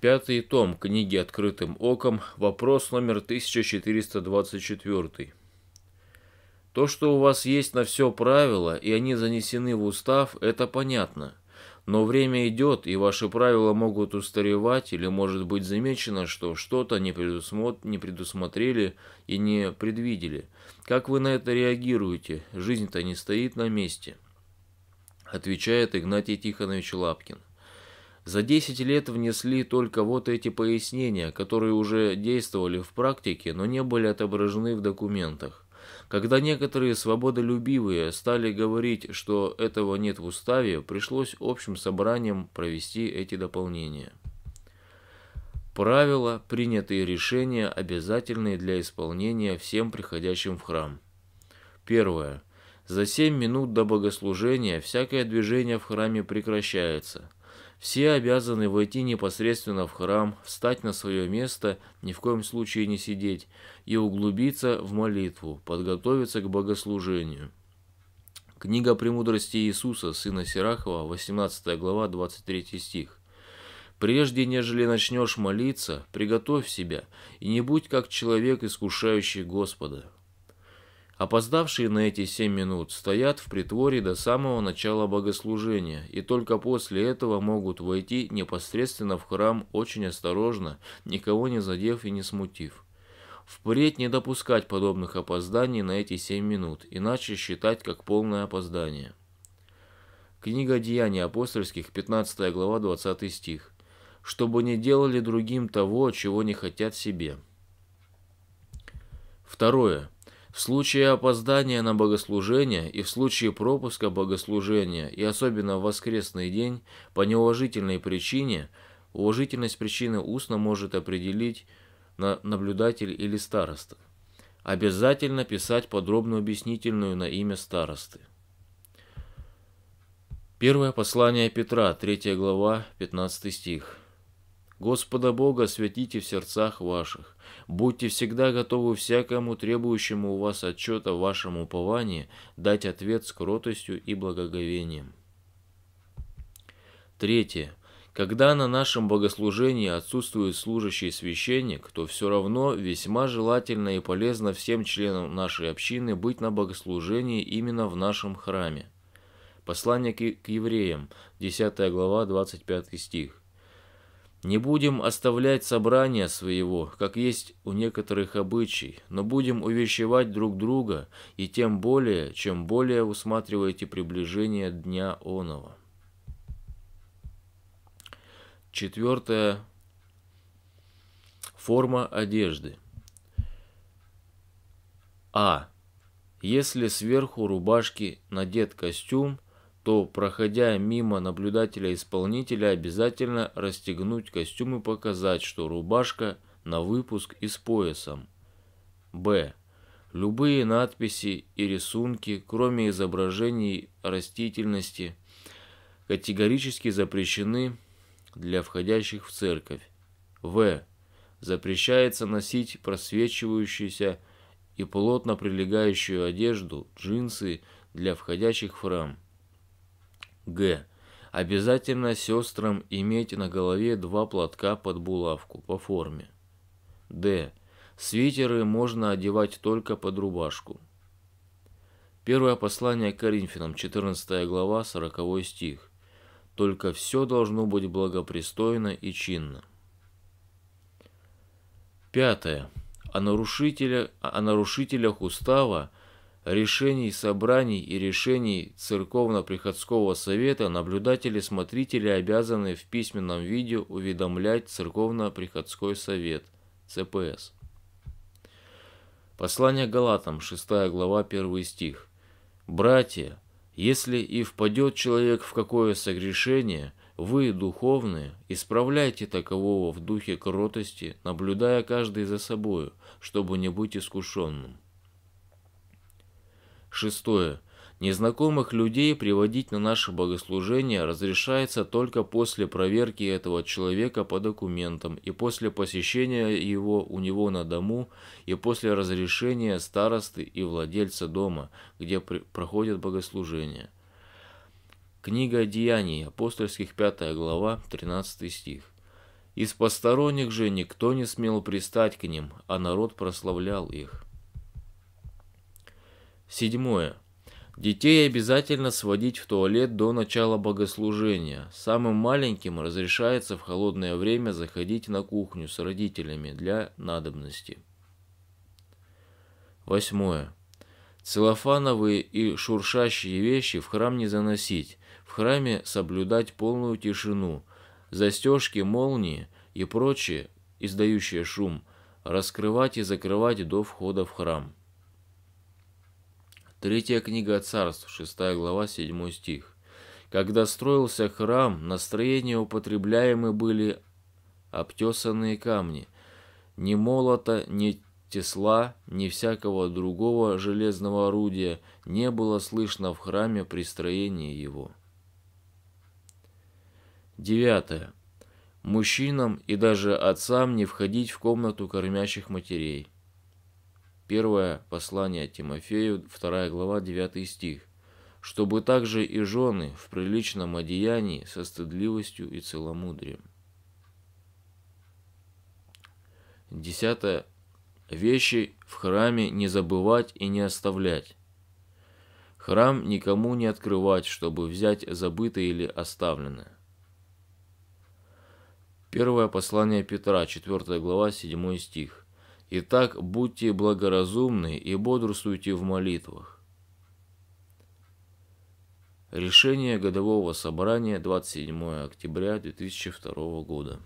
Пятый том книги «Открытым оком», вопрос номер 1424. То, что у вас есть на все правила, и они занесены в устав, это понятно. Но время идет, и ваши правила могут устаревать, или может быть замечено, что что-то не, предусмотр... не предусмотрели и не предвидели. Как вы на это реагируете? Жизнь-то не стоит на месте. Отвечает Игнатий Тихонович Лапкин. За 10 лет внесли только вот эти пояснения, которые уже действовали в практике, но не были отображены в документах. Когда некоторые свободолюбивые стали говорить, что этого нет в уставе, пришлось общим собранием провести эти дополнения. Правила, принятые решения, обязательные для исполнения всем приходящим в храм. Первое. За 7 минут до богослужения всякое движение в храме прекращается – все обязаны войти непосредственно в храм, встать на свое место, ни в коем случае не сидеть, и углубиться в молитву, подготовиться к богослужению. Книга «Премудрости Иисуса, сына Сирахова», 18 глава, 23 стих. Прежде нежели начнешь молиться, приготовь себя, и не будь как человек, искушающий Господа. Опоздавшие на эти семь минут стоят в притворе до самого начала богослужения и только после этого могут войти непосредственно в храм очень осторожно, никого не задев и не смутив. Впредь не допускать подобных опозданий на эти семь минут, иначе считать как полное опоздание. Книга Деяний апостольских, 15 глава, 20 стих. «Чтобы не делали другим того, чего не хотят себе». Второе. В случае опоздания на богослужение и в случае пропуска богослужения, и особенно в воскресный день, по неуважительной причине, уважительность причины устно может определить наблюдатель или староста. Обязательно писать подробную объяснительную на имя старосты. Первое послание Петра, 3 глава, 15 стих. «Господа Бога святите в сердцах ваших, Будьте всегда готовы всякому требующему у вас отчета в вашем уповании дать ответ с кротостью и благоговением. Третье. Когда на нашем богослужении отсутствует служащий священник, то все равно весьма желательно и полезно всем членам нашей общины быть на богослужении именно в нашем храме. Послание к евреям, 10 глава, 25 стих. Не будем оставлять собрания своего, как есть у некоторых обычай, но будем увещевать друг друга, и тем более, чем более усматриваете приближение дня оного. Четвертая форма одежды. А. Если сверху рубашки надет костюм – что, проходя мимо наблюдателя-исполнителя, обязательно расстегнуть костюм и показать, что рубашка на выпуск и с поясом. Б. Любые надписи и рисунки, кроме изображений растительности, категорически запрещены для входящих в церковь. В. Запрещается носить просвечивающуюся и плотно прилегающую одежду, джинсы для входящих в храм. Г. Обязательно сестрам иметь на голове два платка под булавку по форме. Д. Свитеры можно одевать только под рубашку. Первое послание к Коринфянам, 14 глава, 40 стих. Только все должно быть благопристойно и чинно. Пятое. О, нарушителя, о нарушителях устава решений собраний и решений Церковно-Приходского Совета наблюдатели-смотрители обязаны в письменном виде уведомлять Церковно-Приходской Совет, ЦПС. Послание Галатам, 6 глава, 1 стих. «Братья, если и впадет человек в какое согрешение, вы, духовные, исправляйте такового в духе кротости, наблюдая каждый за собою, чтобы не быть искушенным». Шестое. Незнакомых людей приводить на наше богослужение разрешается только после проверки этого человека по документам и после посещения его у него на дому и после разрешения старосты и владельца дома, где проходят богослужения. Книга Деяний, апостольских 5 глава, 13 стих. Из посторонних же никто не смел пристать к ним, а народ прославлял их. Седьмое. Детей обязательно сводить в туалет до начала богослужения. Самым маленьким разрешается в холодное время заходить на кухню с родителями для надобности. Восьмое. Целлофановые и шуршащие вещи в храм не заносить. В храме соблюдать полную тишину. Застежки, молнии и прочее, издающие шум, раскрывать и закрывать до входа в храм. Третья книга царств, 6 глава, 7 стих. Когда строился храм, настроения употребляемы были обтесанные камни. Ни молота, ни тесла, ни всякого другого железного орудия не было слышно в храме при строении его. Девятое. Мужчинам и даже отцам не входить в комнату кормящих матерей. Первое послание Тимофею, 2 глава, 9 стих. «Чтобы также и жены в приличном одеянии со стыдливостью и целомудрием». Десятое. Вещи в храме не забывать и не оставлять. Храм никому не открывать, чтобы взять забытое или оставленное. Первое послание Петра, 4 глава, 7 стих. Итак, будьте благоразумны и бодрствуйте в молитвах. Решение годового собрания 27 октября 2002 года.